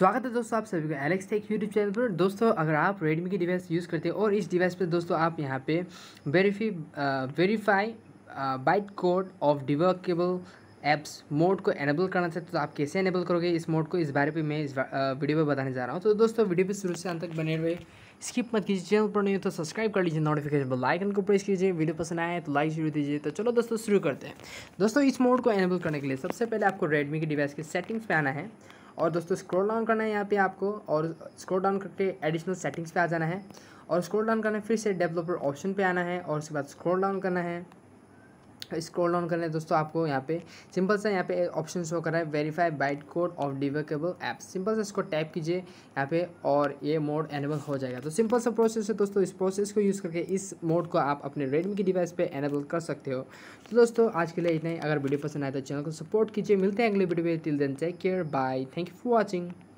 स्वागत है दोस्तों आप सभी को एलेक्स टेक यूट्यूब चैनल पर दोस्तों अगर आप रेडमी की डिवाइस यूज़ करते हैं और इस डिवाइस पर दोस्तों आप यहाँ पे verify verify bytecode of debuggable apps mode को एनेबल करना चाहते तो आप कैसे एनेबल करोगे इस मोड को इस बारे में मैं इस वीडियो uh, में बताने जा रहा हूँ तो दोस्तों वीडियो भी शुरू से अंत तक बने हुए स्किप मत कीजिए चैनल पर नहीं हो तो सब्सक्राइब कर लीजिए नोटिफिकेशन बेल आइकन को प्रेस कीजिए वीडियो पसंद आए तो लाइक जरूर दीजिए तो चलो दोस्तों शुरू करते हैं दोस्तों इस मोड को एनेबल करने के लिए सबसे पहले आपको रेडमी की डिवाइस के सेटिंग्स पे आना है और दोस्तों स्क्रॉल डाउन करना है यहाँ पे आपको और स्क्रॉल डाउन करके एडिशनल सेटिंग्स पे आ जाना है और स्क्रॉल डाउन करना है फिर से डेवलपर ऑप्शन पे आना है और उसके बाद स्क्रॉल डाउन करना है स्क्रॉल डाउन करें दोस्तों आपको यहाँ पे सिंपल सा यहाँ पे ऑप्शन शो करा है verify bytecode of debuggable app simple सा इसको टाइप कीजिए यहाँ पे और ये मोड एनेबल हो जाएगा तो सिंपल सा प्रोसेस है दोस्तों इस प्रोसेस को यूज़ करके इस मोड को आप अपने रेडमी की डिवाइस पर एनेबल कर सकते हो तो दोस्तों आज के लिए इतना ही अगर वीडियो पसंद आए तो चैनल को सपोर्ट कीजिए मिलते हैं अगले वीडियो में till then take care bye thank you for watching